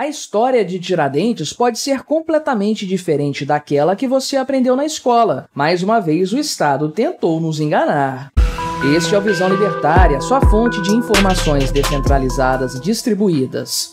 A história de Tiradentes pode ser completamente diferente daquela que você aprendeu na escola. Mais uma vez, o Estado tentou nos enganar. Este é o Visão Libertária, sua fonte de informações descentralizadas e distribuídas.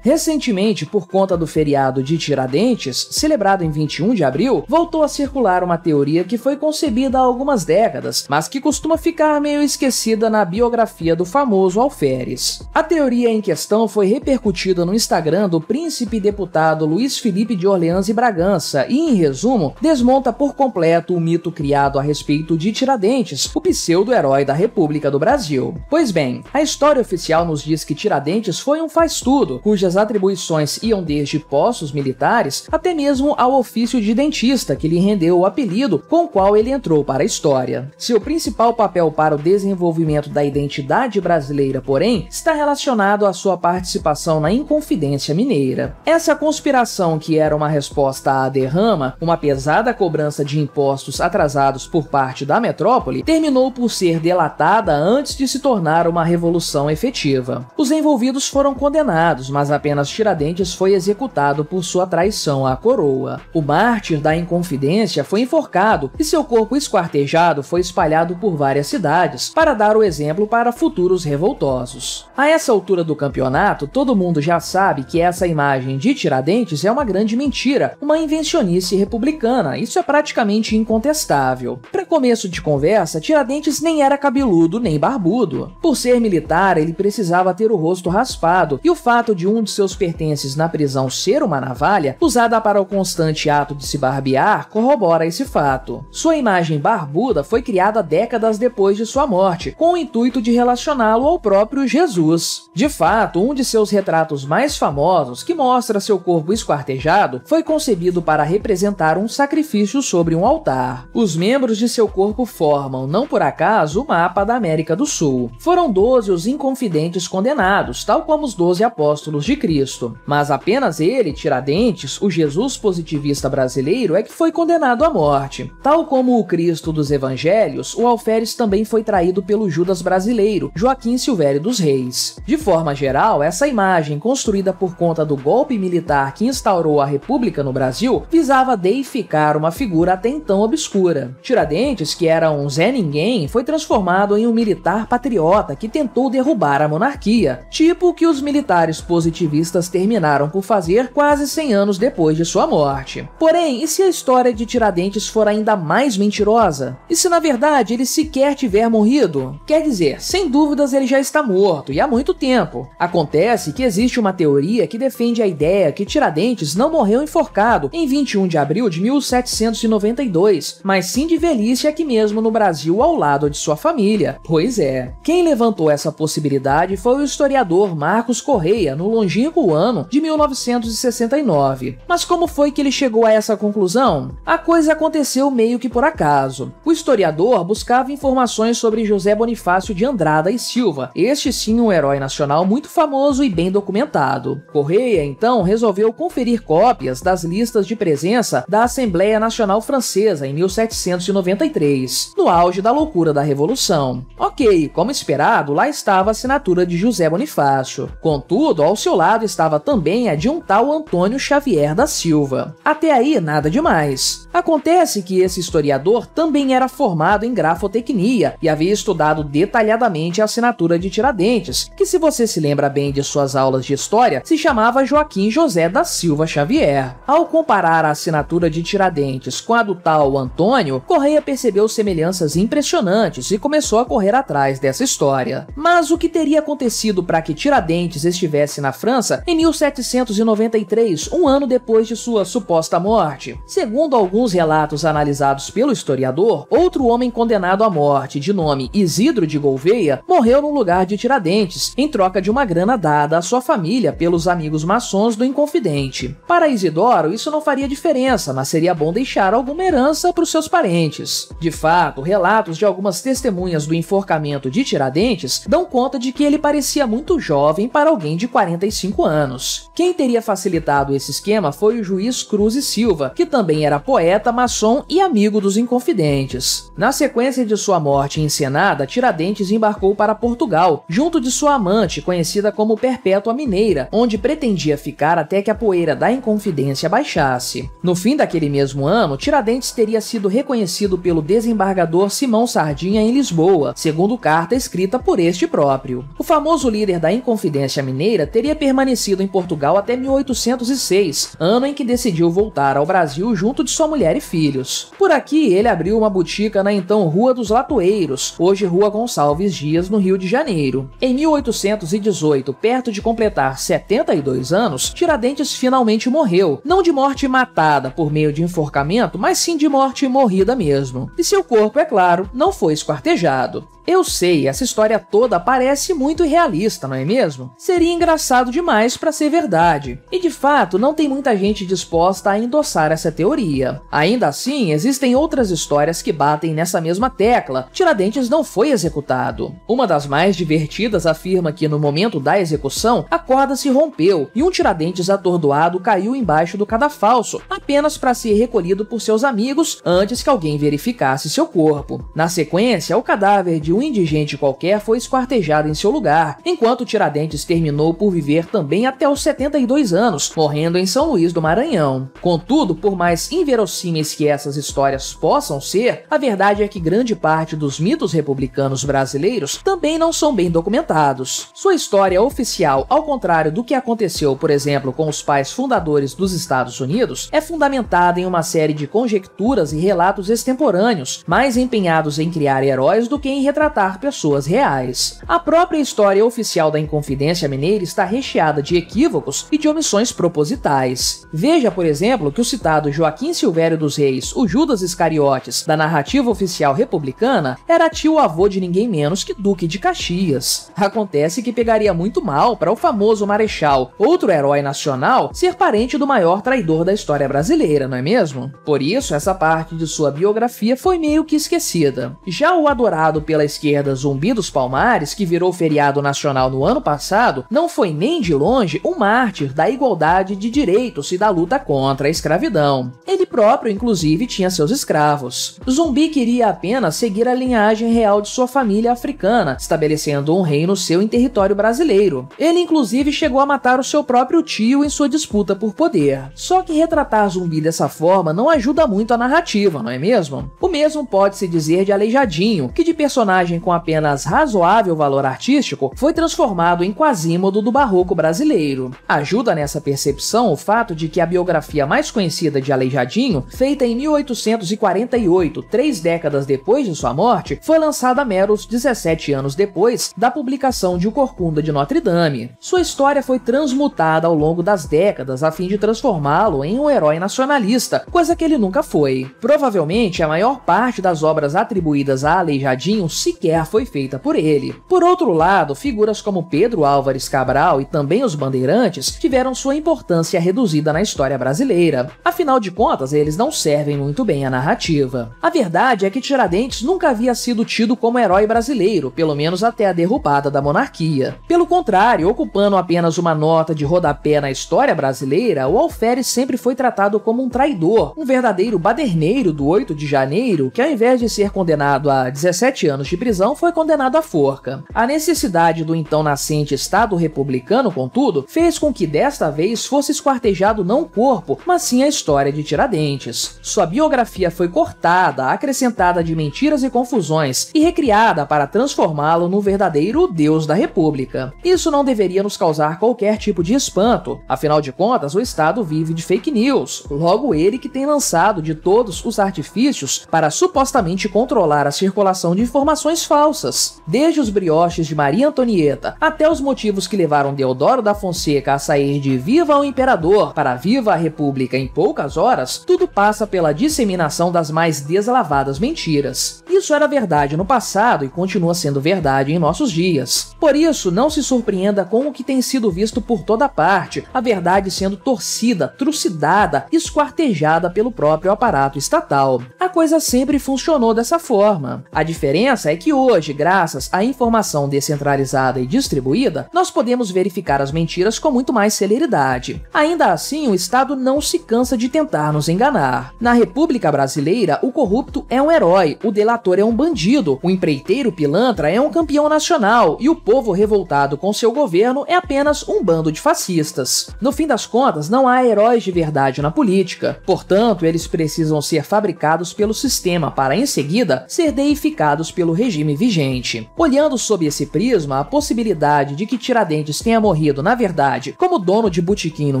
Recentemente, por conta do feriado de Tiradentes, celebrado em 21 de abril, voltou a circular uma teoria que foi concebida há algumas décadas, mas que costuma ficar meio esquecida na biografia do famoso Alferes. A teoria em questão foi repercutida no Instagram do príncipe deputado Luiz Felipe de Orleans e Bragança e, em resumo, desmonta por completo o mito criado a respeito de Tiradentes, o pseudo-herói da República do Brasil. Pois bem, a história oficial nos diz que Tiradentes foi um faz-tudo, cujas atribuições iam desde postos militares até mesmo ao ofício de dentista que lhe rendeu o apelido com o qual ele entrou para a história. Seu principal papel para o desenvolvimento da identidade brasileira, porém, está relacionado à sua participação na Inconfidência Mineira. Essa conspiração que era uma resposta à derrama, uma pesada cobrança de impostos atrasados por parte da metrópole, terminou por ser delatada antes de se tornar uma revolução efetiva. Os envolvidos foram condenados, mas a apenas Tiradentes foi executado por sua traição à coroa. O mártir da Inconfidência foi enforcado e seu corpo esquartejado foi espalhado por várias cidades para dar o exemplo para futuros revoltosos. A essa altura do campeonato, todo mundo já sabe que essa imagem de Tiradentes é uma grande mentira, uma invencionice republicana, isso é praticamente incontestável. Para começo de conversa, Tiradentes nem era cabeludo nem barbudo. Por ser militar, ele precisava ter o rosto raspado, e o fato de um de seus pertences na prisão ser uma navalha, usada para o constante ato de se barbear, corrobora esse fato. Sua imagem barbuda foi criada décadas depois de sua morte, com o intuito de relacioná-lo ao próprio Jesus. De fato, um de seus retratos mais famosos, que mostra seu corpo esquartejado, foi concebido para representar um sacrifício sobre um altar. Os membros de seu corpo formam, não por acaso, o mapa da América do Sul. Foram 12 os inconfidentes condenados, tal como os 12 apóstolos de de Cristo. Mas apenas ele, Tiradentes, o Jesus positivista brasileiro, é que foi condenado à morte. Tal como o Cristo dos Evangelhos, o Alferes também foi traído pelo Judas brasileiro, Joaquim Silvério dos Reis. De forma geral, essa imagem, construída por conta do golpe militar que instaurou a República no Brasil, visava deificar uma figura até então obscura. Tiradentes, que era um Zé Ninguém, foi transformado em um militar patriota que tentou derrubar a monarquia, tipo que os militares positivistas ativistas terminaram por fazer quase 100 anos depois de sua morte. Porém, e se a história de Tiradentes for ainda mais mentirosa? E se na verdade ele sequer tiver morrido? Quer dizer, sem dúvidas ele já está morto e há muito tempo. Acontece que existe uma teoria que defende a ideia que Tiradentes não morreu enforcado em 21 de abril de 1792, mas sim de velhice aqui mesmo no Brasil ao lado de sua família. Pois é. Quem levantou essa possibilidade foi o historiador Marcos Correia no longe longínquo ano de 1969. Mas como foi que ele chegou a essa conclusão? A coisa aconteceu meio que por acaso. O historiador buscava informações sobre José Bonifácio de Andrada e Silva, este sim um herói nacional muito famoso e bem documentado. Correia, então, resolveu conferir cópias das listas de presença da Assembleia Nacional Francesa em 1793, no auge da loucura da Revolução. Ok, como esperado, lá estava a assinatura de José Bonifácio. Contudo, ao seu lado lado estava também a de um tal Antônio Xavier da Silva. Até aí, nada demais. Acontece que esse historiador também era formado em grafotecnia e havia estudado detalhadamente a assinatura de Tiradentes, que, se você se lembra bem de suas aulas de história, se chamava Joaquim José da Silva Xavier. Ao comparar a assinatura de Tiradentes com a do tal Antônio, Correia percebeu semelhanças impressionantes e começou a correr atrás dessa história. Mas o que teria acontecido para que Tiradentes estivesse na França? França em 1793, um ano depois de sua suposta morte. Segundo alguns relatos analisados pelo historiador, outro homem condenado à morte, de nome Isidro de Gouveia, morreu num lugar de Tiradentes, em troca de uma grana dada à sua família pelos amigos maçons do Inconfidente. Para Isidoro, isso não faria diferença, mas seria bom deixar alguma herança para os seus parentes. De fato, relatos de algumas testemunhas do enforcamento de Tiradentes dão conta de que ele parecia muito jovem para alguém de 45 anos. Quem teria facilitado esse esquema foi o juiz Cruz e Silva, que também era poeta, maçom e amigo dos Inconfidentes. Na sequência de sua morte encenada, Tiradentes embarcou para Portugal, junto de sua amante, conhecida como Perpétua Mineira, onde pretendia ficar até que a poeira da Inconfidência baixasse. No fim daquele mesmo ano, Tiradentes teria sido reconhecido pelo desembargador Simão Sardinha em Lisboa, segundo carta escrita por este próprio. O famoso líder da Inconfidência Mineira teria permanecido em Portugal até 1806, ano em que decidiu voltar ao Brasil junto de sua mulher e filhos. Por aqui, ele abriu uma botica na então Rua dos Latoeiros, hoje Rua Gonçalves Dias, no Rio de Janeiro. Em 1818, perto de completar 72 anos, Tiradentes finalmente morreu, não de morte matada por meio de enforcamento, mas sim de morte morrida mesmo. E seu corpo, é claro, não foi esquartejado. Eu sei, essa história toda parece muito irrealista, não é mesmo? Seria engraçado demais para ser verdade. E de fato, não tem muita gente disposta a endossar essa teoria. Ainda assim, existem outras histórias que batem nessa mesma tecla. Tiradentes não foi executado. Uma das mais divertidas afirma que no momento da execução, a corda se rompeu e um Tiradentes atordoado caiu embaixo do cadafalso, apenas para ser recolhido por seus amigos antes que alguém verificasse seu corpo. Na sequência, o cadáver de um indigente qualquer foi esquartejado em seu lugar, enquanto Tiradentes terminou por viver também até os 72 anos, morrendo em São Luís do Maranhão. Contudo, por mais inverossímeis que essas histórias possam ser, a verdade é que grande parte dos mitos republicanos brasileiros também não são bem documentados. Sua história oficial, ao contrário do que aconteceu, por exemplo, com os pais fundadores dos Estados Unidos, é fundamentada em uma série de conjecturas e relatos extemporâneos, mais empenhados em criar heróis do que em retratar pessoas reais. A própria história oficial da Inconfidência Mineira está recheada recheada de equívocos e de omissões propositais. Veja, por exemplo, que o citado Joaquim Silvério dos Reis, o Judas Iscariotes, da narrativa oficial republicana, era tio-avô de ninguém menos que Duque de Caxias. Acontece que pegaria muito mal para o famoso Marechal, outro herói nacional, ser parente do maior traidor da história brasileira, não é mesmo? Por isso, essa parte de sua biografia foi meio que esquecida. Já o adorado pela esquerda Zumbi dos Palmares, que virou feriado nacional no ano passado, não foi nem de longe um mártir da igualdade de direitos e da luta contra a escravidão. Ele próprio, inclusive, tinha seus escravos. Zumbi queria apenas seguir a linhagem real de sua família africana, estabelecendo um reino seu em território brasileiro. Ele, inclusive, chegou a matar o seu próprio tio em sua disputa por poder. Só que retratar zumbi dessa forma não ajuda muito a narrativa, não é mesmo? O mesmo pode-se dizer de Aleijadinho, que de personagem com apenas razoável valor artístico foi transformado em quasímodo do barroco brasileiro. Ajuda nessa percepção o fato de que a biografia mais conhecida de Aleijadinho, feita em 1848, três décadas depois de sua morte, foi lançada meros 17 anos depois da publicação de O Corcunda de Notre Dame. Sua história foi transmutada ao longo das décadas a fim de transformá-lo em um herói nacionalista, coisa que ele nunca foi. Provavelmente a maior parte das obras atribuídas a Aleijadinho sequer foi feita por ele. Por outro lado, figuras como Pedro Álvares Cabral e também também os bandeirantes, tiveram sua importância reduzida na história brasileira. Afinal de contas, eles não servem muito bem à narrativa. A verdade é que Tiradentes nunca havia sido tido como herói brasileiro, pelo menos até a derrubada da monarquia. Pelo contrário, ocupando apenas uma nota de rodapé na história brasileira, o Alferes sempre foi tratado como um traidor, um verdadeiro baderneiro do 8 de janeiro, que ao invés de ser condenado a 17 anos de prisão, foi condenado à forca. A necessidade do então nascente Estado republicano contudo, fez com que desta vez fosse esquartejado não o corpo, mas sim a história de Tiradentes. Sua biografia foi cortada, acrescentada de mentiras e confusões e recriada para transformá-lo no verdadeiro deus da República. Isso não deveria nos causar qualquer tipo de espanto, afinal de contas, o Estado vive de fake news, logo ele que tem lançado de todos os artifícios para supostamente controlar a circulação de informações falsas, desde os brioches de Maria Antonieta até os motivos que levaram Deodoro Teodoro da Fonseca a sair de Viva o Imperador para Viva a República em poucas horas, tudo passa pela disseminação das mais deslavadas mentiras isso era verdade no passado e continua sendo verdade em nossos dias. Por isso, não se surpreenda com o que tem sido visto por toda parte, a verdade sendo torcida, trucidada, esquartejada pelo próprio aparato estatal. A coisa sempre funcionou dessa forma. A diferença é que hoje, graças à informação descentralizada e distribuída, nós podemos verificar as mentiras com muito mais celeridade. Ainda assim, o Estado não se cansa de tentar nos enganar. Na República Brasileira, o corrupto é um herói, o delator infrator é um bandido, o empreiteiro pilantra é um campeão nacional e o povo revoltado com seu governo é apenas um bando de fascistas. No fim das contas, não há heróis de verdade na política, portanto, eles precisam ser fabricados pelo sistema para, em seguida, ser deificados pelo regime vigente. Olhando sob esse prisma, a possibilidade de que Tiradentes tenha morrido, na verdade, como dono de botequim no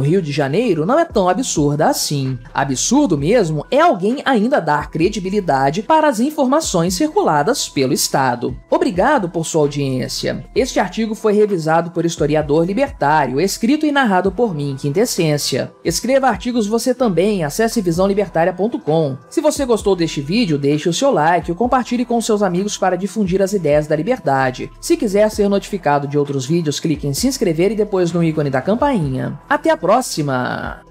Rio de Janeiro não é tão absurda assim. Absurdo mesmo é alguém ainda dar credibilidade para as informações informações circuladas pelo Estado. Obrigado por sua audiência. Este artigo foi revisado por historiador libertário, escrito e narrado por mim, Quinta Essência. Escreva artigos você também, acesse visãolibertária.com. Se você gostou deste vídeo, deixe o seu like e compartilhe com seus amigos para difundir as ideias da liberdade. Se quiser ser notificado de outros vídeos, clique em se inscrever e depois no ícone da campainha. Até a próxima!